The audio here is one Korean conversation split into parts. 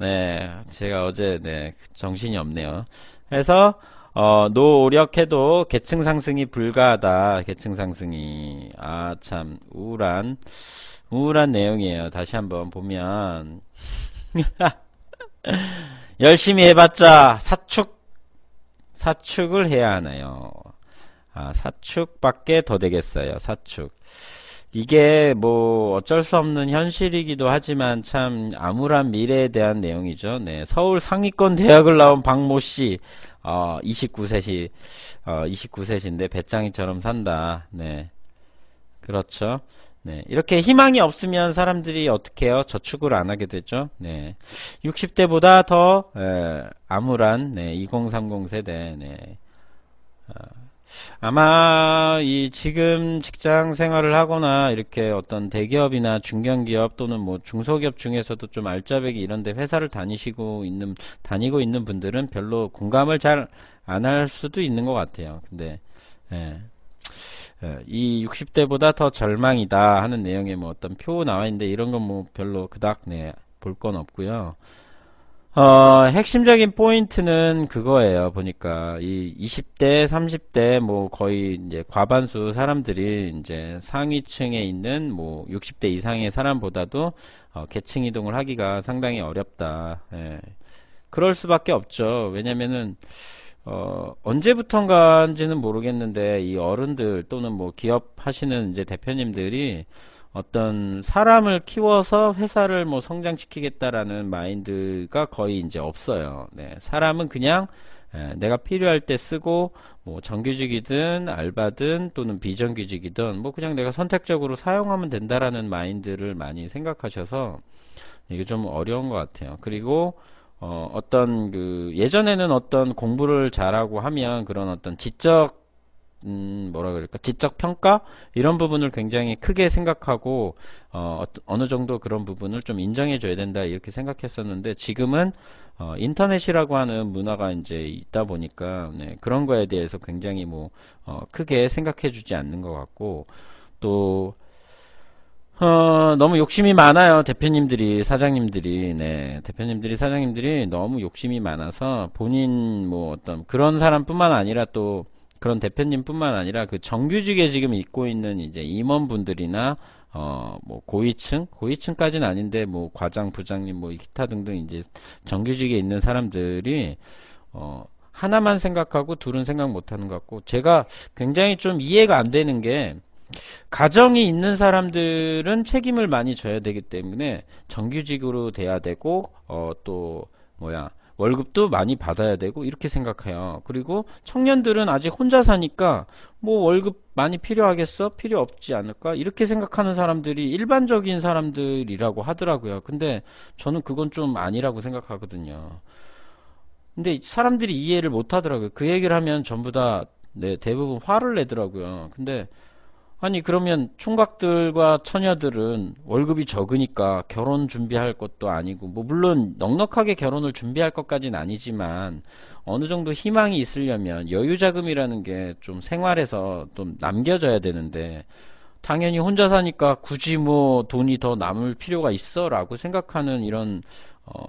네, 제가 어제 네 정신이 없네요. 그래서 어, 노력해도 계층 상승이 불가하다. 계층 상승이 아 참 우울한 우울한 내용이에요. 다시 한번 보면 열심히 해봤자 사축 사축을 해야 하나요? 아 사축밖에 더 되겠어요. 사축. 이게 뭐 어쩔 수 없는 현실이기도 하지만 참 암울한 미래에 대한 내용이죠. 네. 서울 상위권 대학을 나온 박모 씨, 어, 29세시, 어, 29세신데 배짱이처럼 산다. 네. 그렇죠. 네. 이렇게 희망이 없으면 사람들이 어떻게 해요? 저축을 안 하게 되죠. 네. 60대보다 더, 에, 암울한, 네, 2030 세대, 네. 어. 아마 이 지금 직장 생활을 하거나 이렇게 어떤 대기업이나 중견기업 또는 뭐 중소기업 중에서도 좀 알짜배기 이런데 회사를 다니시고 있는 다니고 있는 분들은 별로 공감을 잘 안 할 수도 있는 것 같아요. 근데 예. 예 이 60대보다 더 절망이다 하는 내용의 뭐 어떤 표 나와 있는데 이런 건 뭐 별로 그닥 네볼 건 없고요. 어, 핵심적인 포인트는 그거예요. 보니까 이 20대, 30대 뭐 거의 이제 과반수 사람들이 이제 상위층에 있는 뭐 60대 이상의 사람보다도 어, 계층 이동을 하기가 상당히 어렵다. 예. 그럴 수밖에 없죠. 왜냐면은 어, 언제부턴가인지는 모르겠는데 이 어른들 또는 뭐 기업 하시는 이제 대표님들이 어떤 사람을 키워서 회사를 뭐 성장시키겠다라는 마인드가 거의 이제 없어요. 네. 사람은 그냥 내가 필요할 때 쓰고 뭐 정규직이든 알바든 또는 비정규직이든 뭐 그냥 내가 선택적으로 사용하면 된다라는 마인드를 많이 생각하셔서 이게 좀 어려운 것 같아요. 그리고 어, 어떤 그 예전에는 어떤 공부를 잘하고 하면 그런 어떤 지적 음, 뭐라 그럴까, 지적 평가? 이런 부분을 굉장히 크게 생각하고, 어, 어느 정도 그런 부분을 좀 인정해줘야 된다, 이렇게 생각했었는데, 지금은, 어, 인터넷이라고 하는 문화가 이제 있다 보니까, 네, 그런 거에 대해서 굉장히 뭐, 어, 크게 생각해주지 않는 것 같고, 또, 어, 너무 욕심이 많아요. 대표님들이, 사장님들이, 네. 대표님들이, 사장님들이 너무 욕심이 많아서 본인, 뭐, 어떤, 그런 사람뿐만 아니라 또, 그런 대표님뿐만 아니라 그 정규직에 지금 있고 있는 이제 임원분들이나 어, 뭐, 고위층? 고위층까지는 아닌데, 뭐, 과장, 부장님, 뭐, 기타 등등, 이제, 정규직에 있는 사람들이, 어, 하나만 생각하고 둘은 생각 못 하는 것 같고, 제가 굉장히 좀 이해가 안 되는 게, 가정이 있는 사람들은 책임을 많이 져야 되기 때문에, 정규직으로 돼야 되고, 어, 또, 뭐야, 월급도 많이 받아야 되고 이렇게 생각해요. 그리고 청년들은 아직 혼자 사니까 뭐 월급 많이 필요하겠어? 필요 없지 않을까? 이렇게 생각하는 사람들이 일반적인 사람들이라고 하더라고요. 근데 저는 그건 좀 아니라고 생각하거든요. 근데 사람들이 이해를 못 하더라고요. 그 얘기를 하면 전부 다 네, 대부분 화를 내더라고요. 근데 아니 그러면 총각들과 처녀들은 월급이 적으니까 결혼 준비할 것도 아니고 뭐 물론 넉넉하게 결혼을 준비할 것까지는 아니지만 어느 정도 희망이 있으려면 여유 자금이라는 게 좀 생활에서 좀 남겨져야 되는데 당연히 혼자 사니까 굳이 뭐 돈이 더 남을 필요가 있어라고 생각하는 이런 어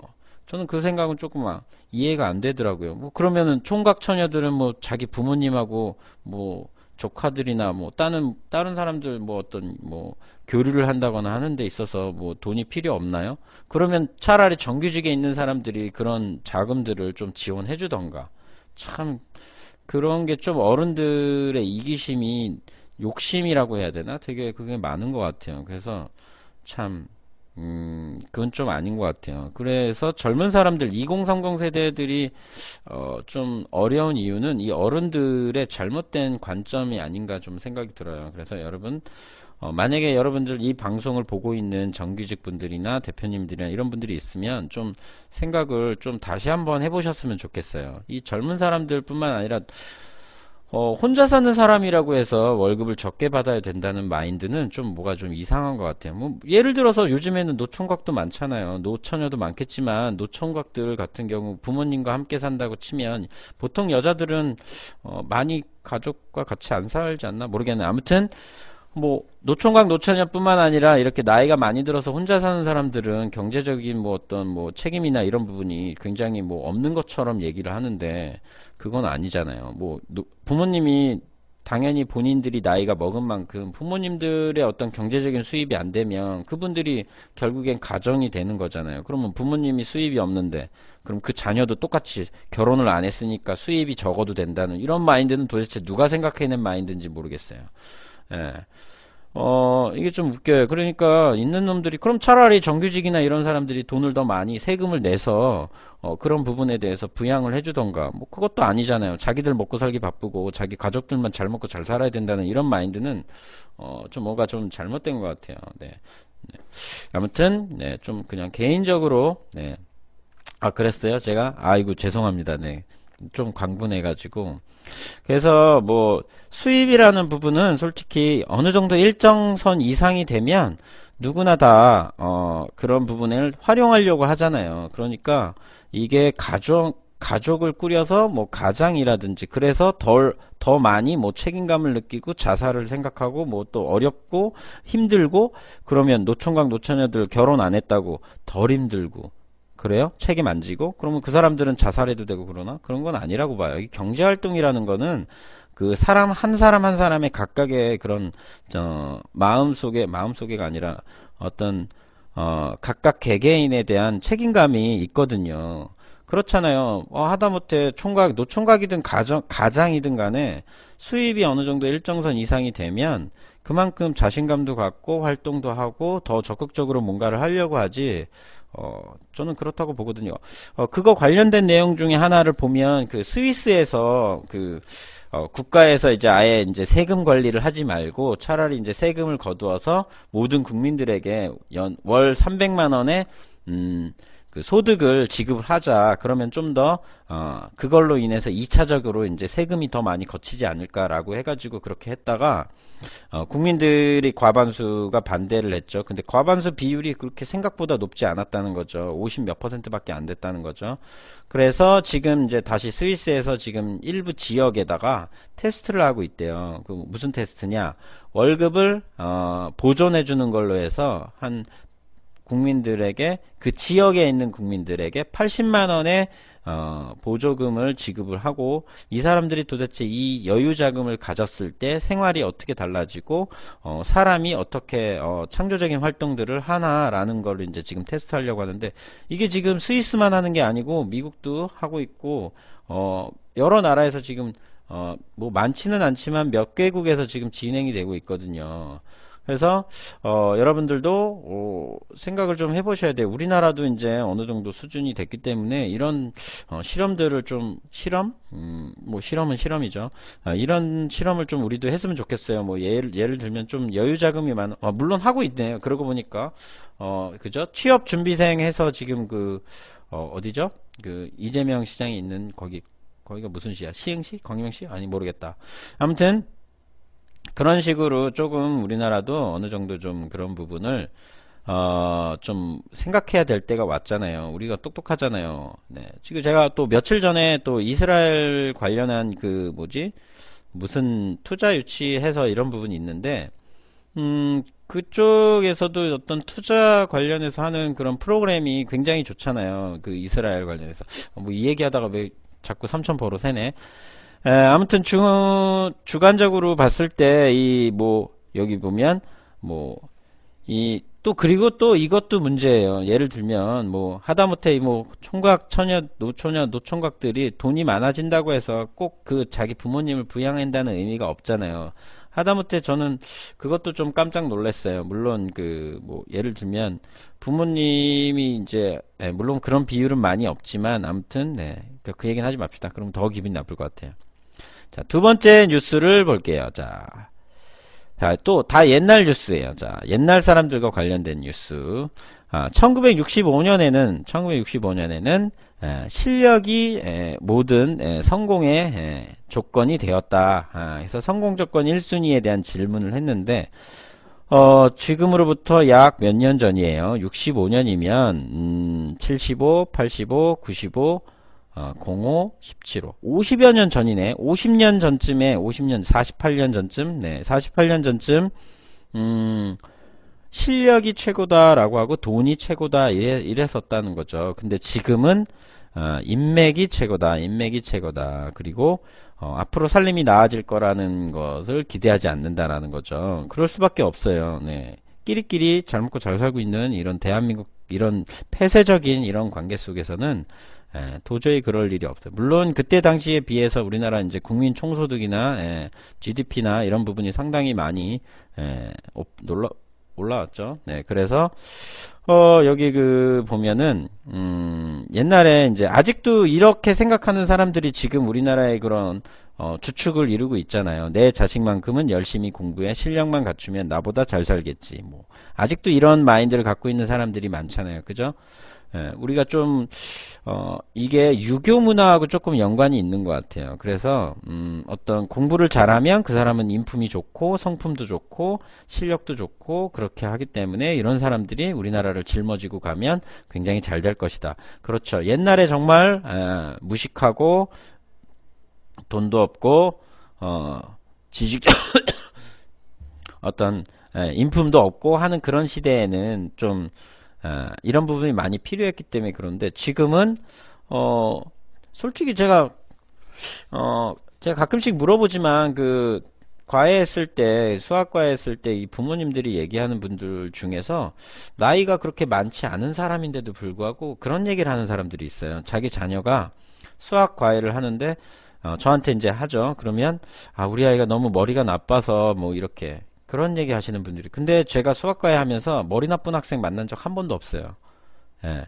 저는 그 생각은 조금 아 이해가 안 되더라고요. 뭐 그러면은 총각 처녀들은 뭐 자기 부모님하고 뭐 조카들이나 뭐 다른 다른 사람들 뭐 어떤 뭐 교류를 한다거나 하는 데 있어서 뭐 돈이 필요 없나요? 그러면 차라리 정규직에 있는 사람들이 그런 자금들을 좀 지원해 주던가. 참 그런 게 좀 어른들의 이기심이 욕심이라고 해야 되나? 되게 그게 많은 것 같아요. 그래서 참 음, 그건 좀 아닌 것 같아요. 그래서 젊은 사람들, 2030 세대들이, 어, 좀 어려운 이유는 이 어른들의 잘못된 관점이 아닌가 좀 생각이 들어요. 그래서 여러분, 어, 만약에 여러분들 이 방송을 보고 있는 정규직 분들이나 대표님들이나 이런 분들이 있으면 좀 생각을 좀 다시 한번 해보셨으면 좋겠어요. 이 젊은 사람들 뿐만 아니라 어, 혼자 사는 사람이라고 해서 월급을 적게 받아야 된다는 마인드는 좀 뭐가 좀 이상한 것 같아요. 뭐, 예를 들어서 요즘에는 노총각도 많잖아요. 노처녀도 많겠지만, 노총각들 같은 경우 부모님과 함께 산다고 치면, 보통 여자들은, 어, 많이 가족과 같이 안 살지 않나 모르겠네. 아무튼, 뭐 노총각 노처녀뿐만 아니라 이렇게 나이가 많이 들어서 혼자 사는 사람들은 경제적인 뭐 어떤 뭐 책임이나 이런 부분이 굉장히 뭐 없는 것처럼 얘기를 하는데 그건 아니잖아요. 뭐 노, 부모님이 당연히 본인들이 나이가 먹은 만큼 부모님들의 어떤 경제적인 수입이 안 되면 그분들이 결국엔 가정이 되는 거잖아요. 그러면 부모님이 수입이 없는데 그럼 그 자녀도 똑같이 결혼을 안 했으니까 수입이 적어도 된다는 이런 마인드는 도대체 누가 생각해낸 마인드인지 모르겠어요. 예. 어, 이게 좀 웃겨요. 그러니까 있는 놈들이 그럼 차라리 정규직이나 이런 사람들이 돈을 더 많이 세금을 내서 어, 그런 부분에 대해서 부양을 해주던가 뭐 그것도 아니잖아요. 자기들 먹고 살기 바쁘고 자기 가족들만 잘 먹고 잘 살아야 된다는 이런 마인드는 어, 좀뭔가좀 잘못된 것 같아요. 네. 네. 아무튼 네, 좀 그냥 개인적으로 네. 아 그랬어요 제가 아이고 죄송합니다 네좀 광분해가지고 그래서 뭐 수입이라는 부분은 솔직히 어느 정도 일정선 이상이 되면 누구나 다 어, 그런 부분을 활용하려고 하잖아요. 그러니까 이게 가족 가족을 꾸려서 뭐 가장이라든지 그래서 덜 더 많이 뭐 책임감을 느끼고 자살을 생각하고 뭐 또 어렵고 힘들고 그러면 노총각 노처녀들 결혼 안 했다고 덜 힘들고 그래요? 책임 만 지고? 그러면 그 사람들은 자살해도 되고 그러나? 그런 건 아니라고 봐요. 이 경제활동이라는 거는 그 사람 한 사람 한 사람의 각각의 그런, 어, 마음 속에, 마음 속에가 아니라 어떤, 어, 각각 개개인에 대한 책임감이 있거든요. 그렇잖아요. 어, 하다못해 총각, 노총각이든 가정, 가장이든 간에 수입이 어느 정도 일정선 이상이 되면 그만큼 자신감도 갖고 활동도 하고 더 적극적으로 뭔가를 하려고 하지 어, 저는 그렇다고 보거든요. 어, 그거 관련된 내용 중에 하나를 보면 그 스위스에서 그 어, 국가에서 이제 아예 이제 세금 관리를 하지 말고 차라리 이제 세금을 거두어서 모든 국민들에게 연, 월 300만 원의 음, 그 소득을 지급을 하자. 그러면 좀 더, 어, 그걸로 인해서 2차적으로 이제 세금이 더 많이 거치지 않을까라고 해가지고 그렇게 했다가, 어, 국민들이 과반수가 반대를 했죠. 근데 과반수 비율이 그렇게 생각보다 높지 않았다는 거죠. 50 몇 퍼센트밖에 안 됐다는 거죠. 그래서 지금 이제 다시 스위스에서 지금 일부 지역에다가 테스트를 하고 있대요. 그 무슨 테스트냐? 월급을 어, 보존해 주는 걸로 해서 한 국민들에게 그 지역에 있는 국민들에게 80만 원의 어, 보조금을 지급을 하고 이 사람들이 도대체 이 여유 자금을 가졌을 때 생활이 어떻게 달라지고 어, 사람이 어떻게 어, 창조적인 활동들을 하나라는 걸 이제 지금 테스트하려고 하는데 이게 지금 스위스만 하는 게 아니고 미국도 하고 있고 어, 여러 나라에서 지금 어, 뭐 많지는 않지만 몇 개국에서 지금 진행이 되고 있거든요. 그래서 어, 여러분들도 어, 생각을 좀 해보셔야 돼요. 우리나라도 이제 어느 정도 수준이 됐기 때문에 이런 어, 실험들을 좀 실험, 음, 뭐 실험은 실험이죠. 아, 이런 실험을 좀 우리도 했으면 좋겠어요. 뭐 예를, 예를 들면 좀 여유 자금이 많, 아, 물론 하고 있네요. 그러고 보니까 어, 그죠? 취업 준비생 해서 지금 그 어, 어디죠? 그 이재명 시장이 있는 거기 거기가 무슨 시야? 시흥시? 광명시? 아니 모르겠다. 아무튼 그런 식으로 조금 우리나라도 어느 정도 좀 그런 부분을 어, 좀 생각해야 될 때가 왔잖아요. 우리가 똑똑하잖아요. 네. 지금 제가 또 며칠 전에 또 이스라엘 관련한 그 뭐지? 무슨 투자 유치해서 이런 부분이 있는데 음, 그쪽에서도 어떤 투자 관련해서 하는 그런 프로그램이 굉장히 좋잖아요. 그 이스라엘 관련해서. 뭐 이 얘기하다가 왜 자꾸 삼천 버로 세네. 에, 아무튼 중, 주관적으로 봤을 때 이 뭐 여기 보면 뭐 이 또 그리고 또 이것도 문제예요. 예를 들면 뭐 하다못해 뭐 총각 처녀 노처녀 노총각들이 돈이 많아진다고 해서 꼭 그 자기 부모님을 부양한다는 의미가 없잖아요. 하다못해 저는 그것도 좀 깜짝 놀랐어요. 물론 그 뭐 예를 들면 부모님이 이제 네, 물론 그런 비율은 많이 없지만 아무튼 네. 그러니까 그 얘기는 하지 맙시다. 그럼 더기분 나쁠 것 같아요. 자, 두 번째 뉴스를 볼게요. 자. 자, 또다 옛날 뉴스예요. 자, 옛날 사람들과 관련된 뉴스. 아, 1965년에는 1965년에는 에, 실력이 에, 모든 에, 성공의 조건이 되었다. 아, 그서 성공 조건 1순위에 대한 질문을 했는데 어, 지금으로부터 약 몇 년 전이에요. 65년이면 음, 75, 85, 95 어, 05, 17호. 50여 년 전이네. 50년 전쯤에, 50년, 48년 전쯤, 네, 48년 전쯤, 음, 실력이 최고다라고 하고 돈이 최고다 이래, 이랬었다는 거죠. 근데 지금은, 어, 인맥이 최고다, 인맥이 최고다. 그리고, 어, 앞으로 살림이 나아질 거라는 것을 기대하지 않는다라는 거죠. 그럴 수밖에 없어요. 네. 끼리끼리 잘 먹고 잘 살고 있는 이런 대한민국, 이런 폐쇄적인 이런 관계 속에서는 예, 도저히 그럴 일이 없어요. 물론 그때 당시에 비해서 우리나라 이제 국민 총소득이나 예, GDP나 이런 부분이 상당히 많이 예, 놀라 올라왔죠. 네, 그래서 어 여기 그 보면은 음 옛날에 이제 아직도 이렇게 생각하는 사람들이 지금 우리나라의 그런 어, 추측을 이루고 있잖아요. 내 자식만큼은 열심히 공부해 실력만 갖추면 나보다 잘 살겠지. 뭐 아직도 이런 마인드를 갖고 있는 사람들이 많잖아요. 그죠? 예, 우리가 좀 어, 이게 유교 문화하고 조금 연관이 있는 것 같아요. 그래서 음, 어떤 공부를 잘하면 그 사람은 인품이 좋고 성품도 좋고 실력도 좋고 그렇게 하기 때문에 이런 사람들이 우리나라를 짊어지고 가면 굉장히 잘 될 것이다. 그렇죠. 옛날에 정말 에, 무식하고 돈도 없고 어 지식 어떤 에, 예, 인품도 없고 하는 그런 시대에는 좀 에, 어, 이런 부분이 많이 필요했기 때문에 그런데 지금은 어 솔직히 제가 어 제가 가끔씩 물어보지만 그 과외 했을 때 수학 과외 했을 때 이 부모님들이 얘기하는 분들 중에서 나이가 그렇게 많지 않은 사람인데도 불구하고 그런 얘기를 하는 사람들이 있어요. 자기 자녀가 수학 과외를 하는데 어, 저한테 이제 하죠. 그러면 아 우리 아이가 너무 머리가 나빠서 뭐 이렇게 그런 얘기 하시는 분들이. 근데 제가 수학과에 하면서 머리 나쁜 학생 만난 적 한 번도 없어요. 예.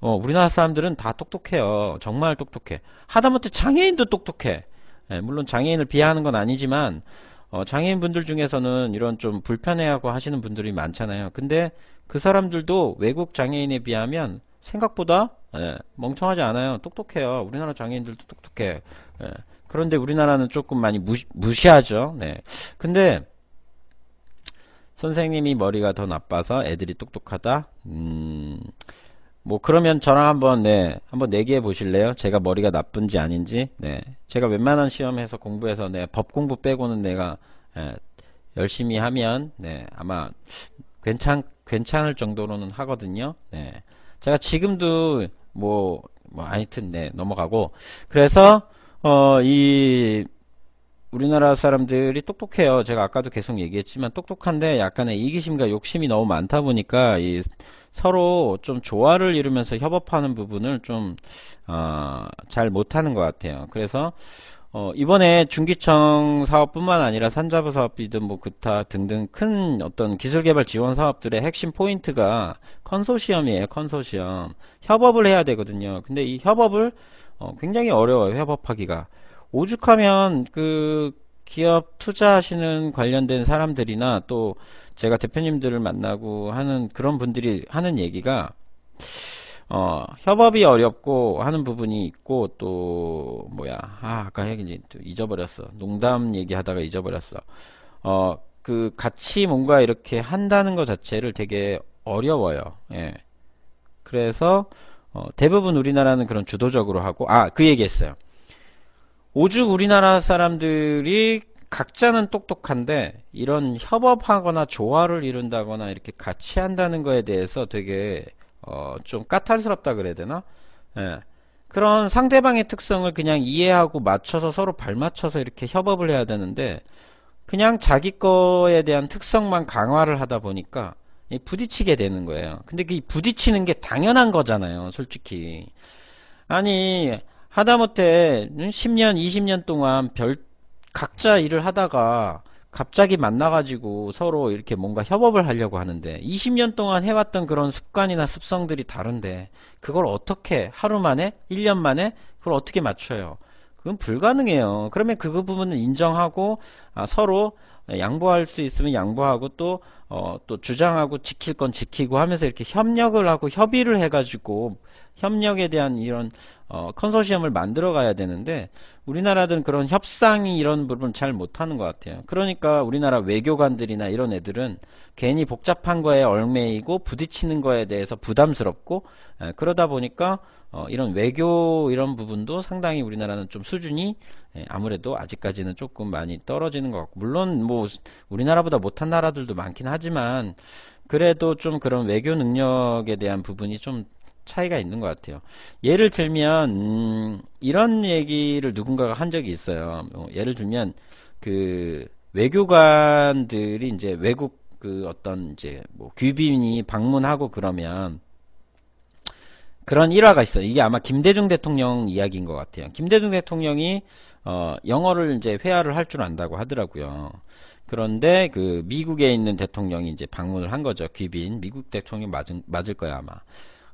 어, 우리나라 사람들은 다 똑똑해요. 정말 똑똑해. 하다못해 장애인도 똑똑해. 예, 물론 장애인을 비하하는 건 아니지만 어, 장애인 분들 중에서는 이런 좀 불편해하고 하시는 분들이 많잖아요. 근데 그 사람들도 외국 장애인에 비하면 생각보다 예, 멍청하지 않아요. 똑똑해요. 우리나라 장애인들도 똑똑해. 예. 그런데 우리나라는 조금 많이 무시, 하죠 네. 근데 선생님이 머리가 더 나빠서 애들이 똑똑하다. 음. 뭐 그러면 저랑 한번 네 한번 내기해 보실래요? 제가 머리가 나쁜지 아닌지 네 제가 웬만한 시험에서 공부해서 네법 공부 빼고는 내가 예, 열심히 하면 네 아마 괜찮 괜찮을 정도로는 하거든요. 네 제가 지금도 뭐, 뭐 하여튼 네 넘어가고 그래서 어, 이, 우리나라 사람들이 똑똑해요. 제가 아까도 계속 얘기했지만 똑똑한데 약간의 이기심과 욕심이 너무 많다 보니까 이 서로 좀 조화를 이루면서 협업하는 부분을 좀, 어, 잘 못하는 것 같아요. 그래서, 어, 이번에 중기청 사업뿐만 아니라 산자부 사업이든 뭐 그타 등등 큰 어떤 기술개발 지원 사업들의 핵심 포인트가 컨소시엄이에요, 컨소시엄. 협업을 해야 되거든요. 근데 이 협업을 어, 굉장히 어려워요. 협업하기가. 오죽하면 그 기업 투자하시는 관련된 사람들이나 또 제가 대표님들을 만나고 하는 그런 분들이 하는 얘기가 어, 협업이 어렵고 하는 부분이 있고 또 뭐야 아, 아까 얘기 또 잊어버렸어 농담 얘기하다가 잊어버렸어 어, 그 같이 뭔가 이렇게 한다는 것 자체를 되게 어려워요 예 그래서 어, 대부분 우리나라는 그런 주도적으로 하고 아 그 얘기했어요. 오죽 우리나라 사람들이 각자는 똑똑한데 이런 협업하거나 조화를 이룬다거나 이렇게 같이 한다는 거에 대해서 되게 어, 좀 까탈스럽다 그래야 되나? 예. 그런 상대방의 특성을 그냥 이해하고 맞춰서 서로 발맞춰서 이렇게 협업을 해야 되는데 그냥 자기 거에 대한 특성만 강화를 하다 보니까 부딪히게 되는 거예요. 근데 그 부딪히는 게 당연한 거잖아요, 솔직히. 아니, 하다못해 10년, 20년 동안 별, 각자 일을 하다가 갑자기 만나가지고 서로 이렇게 뭔가 협업을 하려고 하는데 20년 동안 해왔던 그런 습관이나 습성들이 다른데 그걸 어떻게 하루 만에, 1년 만에 그걸 어떻게 맞춰요? 그건 불가능해요. 그러면 그 부분은 인정하고 아, 서로 양보할 수 있으면 양보하고 또, 어, 또 주장하고 지킬 건 지키고 하면서 이렇게 협력을 하고 협의를 해가지고 협력에 대한 이런, 어, 컨소시엄을 만들어 가야 되는데 우리나라들은 그런 협상이 이런 부분 을잘 못하는 것 같아요. 그러니까 우리나라 외교관들이나 이런 애들은 괜히 복잡한 거에 얽매이고 부딪히는 거에 대해서 부담스럽고 에, 예, 그러다 보니까 어, 이런 외교 이런 부분도 상당히 우리나라는 좀 수준이 예, 아무래도 아직까지는 조금 많이 떨어지는 것 같고 물론 뭐 우리나라보다 못한 나라들도 많긴 하지만 그래도 좀 그런 외교 능력에 대한 부분이 좀 차이가 있는 것 같아요. 예를 들면 음, 이런 얘기를 누군가가 한 적이 있어요. 어, 예를 들면 그 외교관들이 이제 외국 그 어떤 이제 뭐 귀빈이 방문하고 그러면 그런 일화가 있어요. 이게 아마 김대중 대통령 이야기인 것 같아요. 김대중 대통령이 어, 영어를 이제 회화를 할 줄 안다고 하더라고요. 그런데 그 미국에 있는 대통령이 이제 방문을 한 거죠. 귀빈 미국 대통령 맞은, 맞을 거야 아마.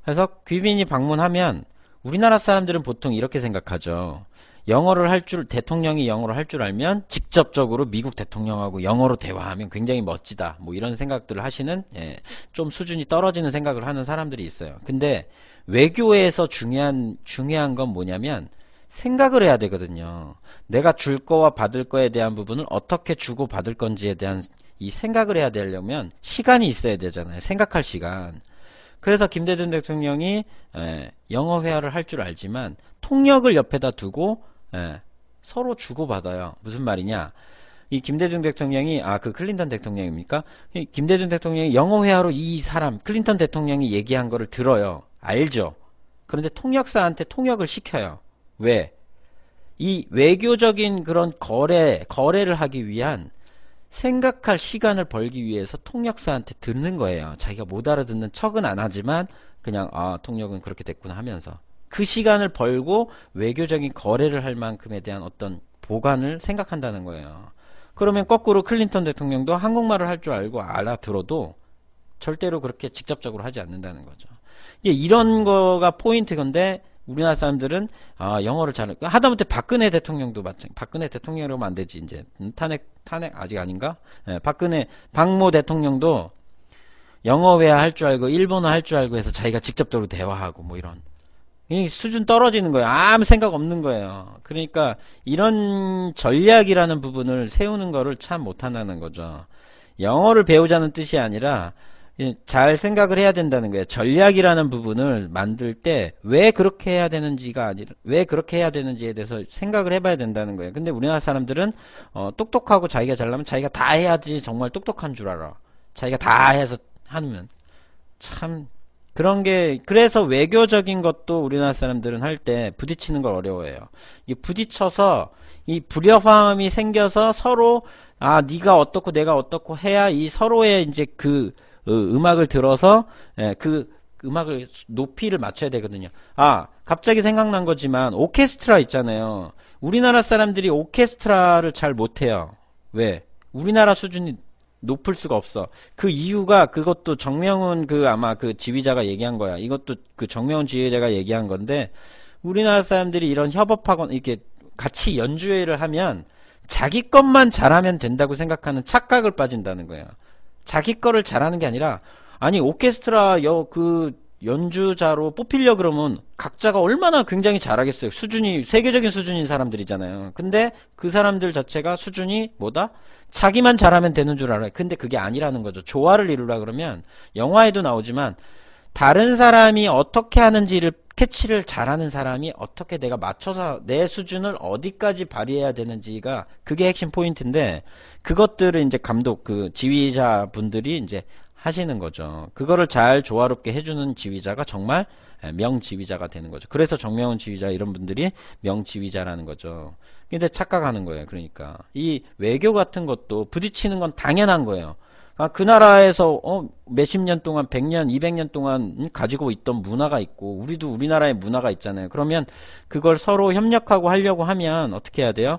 그래서 귀빈이 방문하면 우리나라 사람들은 보통 이렇게 생각하죠. 영어를 할 줄 대통령이 영어를 할 줄 알면 직접적으로 미국 대통령하고 영어로 대화하면 굉장히 멋지다. 뭐 이런 생각들을 하시는 예, 좀 수준이 떨어지는 생각을 하는 사람들이 있어요. 근데 외교에서 중요한 중요한 건 뭐냐면 생각을 해야 되거든요. 내가 줄 거와 받을 거에 대한 부분을 어떻게 주고 받을 건지에 대한 이 생각을 해야 되려면 시간이 있어야 되잖아요. 생각할 시간. 그래서 김대중 대통령이 영어 회화를 할 줄 알지만 통역을 옆에다 두고 서로 주고 받아요. 무슨 말이냐? 이 김대중 대통령이 아 그 클린턴 대통령입니까? 김대중 대통령이 영어 회화로 이 사람 클린턴 대통령이 얘기한 거를 들어요. 알죠. 그런데 통역사한테 통역을 시켜요. 왜? 이 외교적인 그런 거래, 거래를 하기 위한 생각할 시간을 벌기 위해서 통역사한테 듣는 거예요. 자기가 못 알아듣는 척은 안 하지만 그냥 아, 통역은 그렇게 됐구나 하면서 그 시간을 벌고 외교적인 거래를 할 만큼에 대한 어떤 보관을 생각한다는 거예요. 그러면 거꾸로 클린턴 대통령도 한국말을 할 줄 알고 알아들어도 절대로 그렇게 직접적으로 하지 않는다는 거죠. 예, 이런 거가 포인트 건데 우리나라 사람들은 아, 영어를 잘 하다못해 박근혜 대통령도 마찬가지. 박근혜 대통령으로 하면 안 되지 이제 음, 탄핵 탄핵 아직 아닌가? 예, 박근혜 박모 대통령도 영어 외화 할 줄 알고 일본어 할 줄 알고 해서 자기가 직접적으로 대화하고 뭐 이런 이 수준 떨어지는 거예요. 아무 생각 없는 거예요. 그러니까 이런 전략이라는 부분을 세우는 거를 참 못한다는 거죠. 영어를 배우자는 뜻이 아니라 예, 잘 생각을 해야 된다는 거예요. 전략이라는 부분을 만들 때 왜 그렇게 해야 되는지가 아니라 왜 그렇게 해야 되는지에 대해서 생각을 해봐야 된다는 거예요. 근데 우리나라 사람들은 어, 똑똑하고 자기가 잘나면 자기가 다 해야지 정말 똑똑한 줄 알아. 자기가 다 해서 하면 참 그런 게 그래서 외교적인 것도 우리나라 사람들은 할 때 부딪히는 걸 어려워해요. 이 부딪혀서 이 불협화음이 생겨서 서로 아 네가 어떻고 내가 어떻고 해야 이 서로의 이제 그 어, 음악을 들어서 예, 그 음악을 높이를 맞춰야 되거든요. 아 갑자기 생각난 거지만 오케스트라 있잖아요. 우리나라 사람들이 오케스트라를 잘 못해요. 왜? 우리나라 수준이 높을 수가 없어. 그 이유가 그것도 정명훈 그 아마 그 지휘자가 얘기한 거야. 이것도 그 정명훈 지휘자가 얘기한 건데 우리나라 사람들이 이런 협업하고 이렇게 같이 연주회를 하면 자기 것만 잘하면 된다고 생각하는 착각을 빠진다는 거야. 자기 거를 잘하는 게 아니라 아니 오케스트라 여 그 연주자로 뽑히려 그러면 각자가 얼마나 굉장히 잘하겠어요. 수준이 세계적인 수준인 사람들이잖아요. 근데 그 사람들 자체가 수준이 뭐다? 자기만 잘하면 되는 줄 알아요. 근데 그게 아니라는 거죠. 조화를 이루려 그러면 영화에도 나오지만 다른 사람이 어떻게 하는지를 캐치를 잘하는 사람이 어떻게 내가 맞춰서 내 수준을 어디까지 발휘해야 되는지가 그게 핵심 포인트인데 그것들을 이제 감독 그 지휘자 분들이 이제 하시는 거죠. 그거를 잘 조화롭게 해주는 지휘자가 정말 명지휘자가 되는 거죠. 그래서 정명훈 지휘자 이런 분들이 명지휘자라는 거죠. 근데 착각하는 거예요. 그러니까 이 외교 같은 것도 부딪히는 건 당연한 거예요. 아, 그 나라에서 어, 몇십 년 동안, 백년 이백 년 동안 가지고 있던 문화가 있고 우리도 우리나라의 문화가 있잖아요. 그러면 그걸 서로 협력하고 하려고 하면 어떻게 해야 돼요?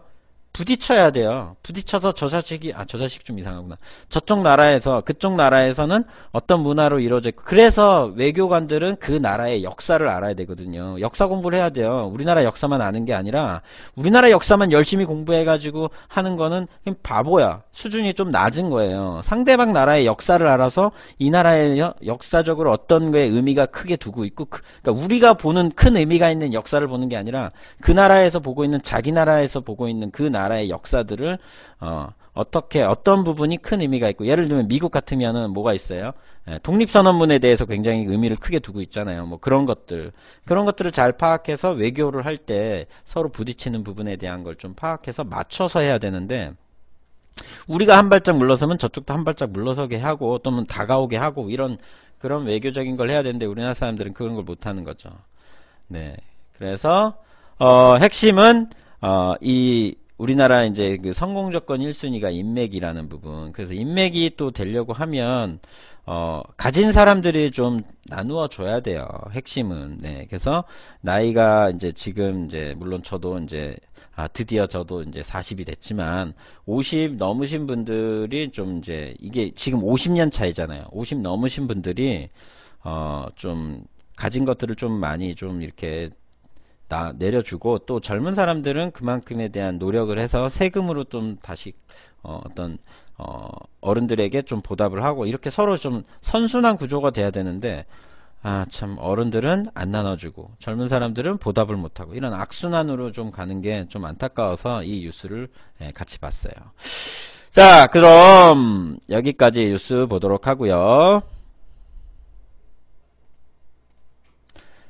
부딪혀야 돼요. 부딪혀서 저 자식이 아 저 자식 좀 이상하구나. 저쪽 나라에서 그쪽 나라에서는 어떤 문화로 이루어져 있고 그래서 외교관들은 그 나라의 역사를 알아야 되거든요. 역사 공부를 해야 돼요. 우리나라 역사만 아는 게 아니라 우리나라 역사만 열심히 공부해 가지고 하는 거는 바보야. 수준이 좀 낮은 거예요. 상대방 나라의 역사를 알아서 이 나라의 역사적으로 어떤 거 의미가 크게 두고 있고 그, 그러니까 우리가 보는 큰 의미가 있는 역사를 보는 게 아니라 그 나라에서 보고 있는 자기 나라에서 보고 있는 그 나라 나라의 역사들을 어, 어떻게 어떤 부분이 큰 의미가 있고 예를 들면 미국 같으면은 뭐가 있어요? 예, 독립선언문에 대해서 굉장히 의미를 크게 두고 있잖아요. 뭐 그런 것들 그런 것들을 잘 파악해서 외교를 할 때 서로 부딪히는 부분에 대한 걸 좀 파악해서 맞춰서 해야 되는데 우리가 한 발짝 물러서면 저쪽도 한 발짝 물러서게 하고 또는 다가오게 하고 이런 그런 외교적인 걸 해야 되는데 우리나라 사람들은 그런 걸 못하는 거죠. 네, 그래서 어, 핵심은 어, 이 우리나라 이제 그 성공 조건 1순위가 인맥이라는 부분. 그래서 인맥이 또 되려고 하면 어 가진 사람들이 좀 나누어 줘야 돼요. 핵심은. 네. 그래서 나이가 이제 지금 이제 물론 저도 이제 아 드디어 저도 이제 40이 됐지만 50 넘으신 분들이 좀 이제 이게 지금 50년 차이잖아요. 50 넘으신 분들이 어좀 가진 것들을 좀 많이 좀 이렇게 나, 내려주고 또 젊은 사람들은 그만큼에 대한 노력을 해서 세금으로 좀 다시 어, 어떤 어, 어른들에게 좀 보답을 하고 이렇게 서로 좀 선순환 구조가 돼야 되는데 아참 어른들은 안 나눠주고 젊은 사람들은 보답을 못하고 이런 악순환으로 좀 가는 게 좀 안타까워서 이 뉴스를 예, 같이 봤어요. 자 그럼 여기까지 뉴스 보도록 하고요.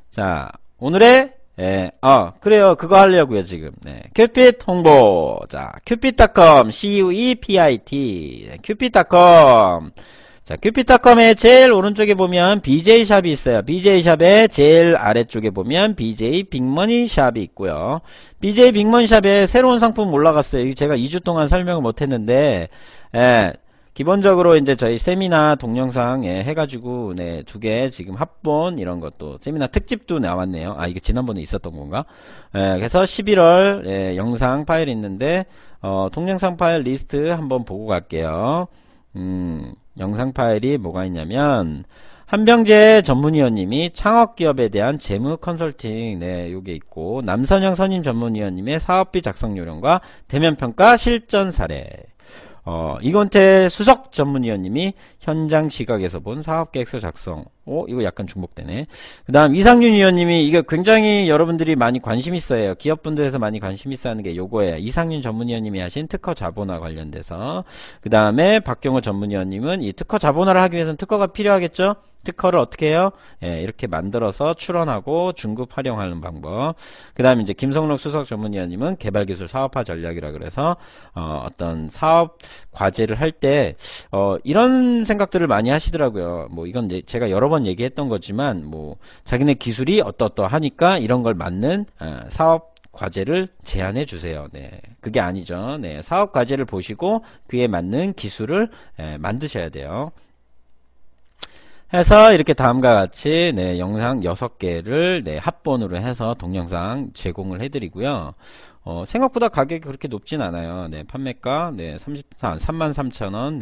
자 오늘의 예, 어, 그래요. 그거 하려고요, 지금. 네. 큐핏 홍보. E 네, 자, 큐핏닷컴, C-U-E-P-I-T. 네, 큐핏닷컴. 자, 큐핏닷컴의 제일 오른쪽에 보면 BJ샵이 있어요. BJ샵의 제일 아래쪽에 보면 BJ 빅머니샵이 있고요. BJ 빅머니샵에 새로운 상품 올라갔어요. 제가 2주 동안 설명을 못했는데, 예, 기본적으로 이제 저희 세미나 동영상 예, 해가지고 네 두 개 지금 합본 이런 것도 세미나 특집도 나왔네요. 아 이게 지난번에 있었던 건가? 예, 그래서 11월 예, 영상 파일 있는데 어, 동영상 파일 리스트 한번 보고 갈게요. 음 영상 파일이 뭐가 있냐면 한병재 전문위원님이 창업기업에 대한 재무 컨설팅, 네, 요게 있고, 남선영 선임 전문위원님의 사업비 작성 요령과 대면평가 실전 사례. 어, 이건태 수석 전문위원님이 현장 시각에서 본 사업계획서 작성. 오, 이거 약간 중복되네. 그 다음 이상윤 위원님이 이게 굉장히 여러분들이 많이 관심 있어 해요. 기업분들에서 많이 관심 있어 하는 게 요거예요. 이상윤 전문위원님이 하신 특허 자본화 관련돼서. 그 다음에 박경호 전문위원님은 이 특허 자본화를 하기 위해서는 특허가 필요하겠죠? 특허를 어떻게 해요? 예, 이렇게 만들어서 출원하고 중급 활용하는 방법. 그 다음에 이제 김성록 수석 전문위원님은 개발기술 사업화 전략이라 그래서 어, 떤 사업 과제를 할때 어, 이런 생각들을 많이 하시더라고요. 뭐 이건 제가 여러 번 얘기했던 거지만 뭐 자기네 기술이 어떻어떠하니까 이런 걸 맞는 어, 사업 과제를 제안해 주세요. 네. 그게 아니죠. 네. 사업 과제를 보시고 그에 맞는 기술을 에, 예, 만드셔야 돼요. 해서 이렇게 다음과 같이 네, 영상 6개를 네, 합본으로 해서 동영상 제공을 해드리고요. 어, 생각보다 가격이 그렇게 높진 않아요. 네, 판매가 네, 33, 33,000원